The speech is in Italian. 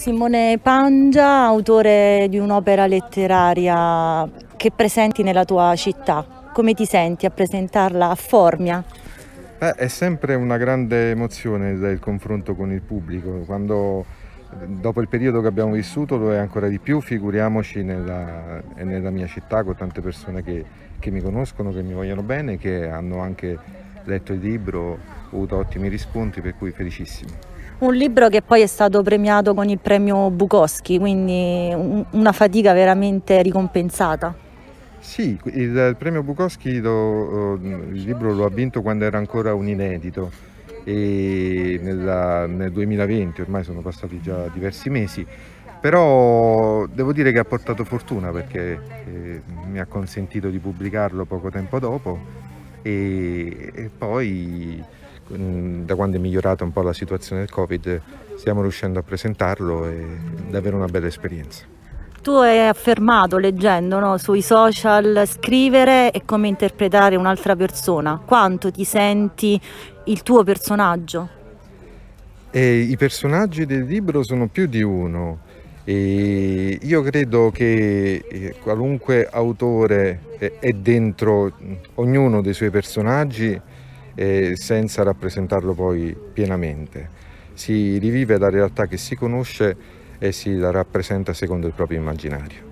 Simone Pangia, autore di un'opera letteraria che presenti nella tua città. Come ti senti a presentarla a Formia? Beh, è sempre una grande emozione il confronto con il pubblico. Quando, dopo il periodo che abbiamo vissuto lo è ancora di più, figuriamoci nella, nella mia città con tante persone che, che mi conoscono, che mi vogliono bene, che hanno anche letto il libro, ho avuto ottimi riscontri, per cui felicissimo un libro che poi è stato premiato con il premio Bukowski, quindi una fatica veramente ricompensata. Sì, il premio Bukowski lo, eh, il libro lo ha vinto quando era ancora un inedito e nella, nel 2020, ormai sono passati già diversi mesi, però devo dire che ha portato fortuna perché eh, mi ha consentito di pubblicarlo poco tempo dopo e, e poi Mm, da quando è migliorata un po' la situazione del Covid stiamo riuscendo a presentarlo e è davvero una bella esperienza. Tu hai affermato leggendo no, sui social scrivere è come interpretare un'altra persona. Quanto ti senti il tuo personaggio? E I personaggi del libro sono più di uno. E io credo che eh, qualunque autore eh, è dentro ognuno dei suoi personaggi eh, senza rappresentarlo poi pienamente. Si rivive la realtà che si conosce e si la rappresenta secondo il proprio immaginario.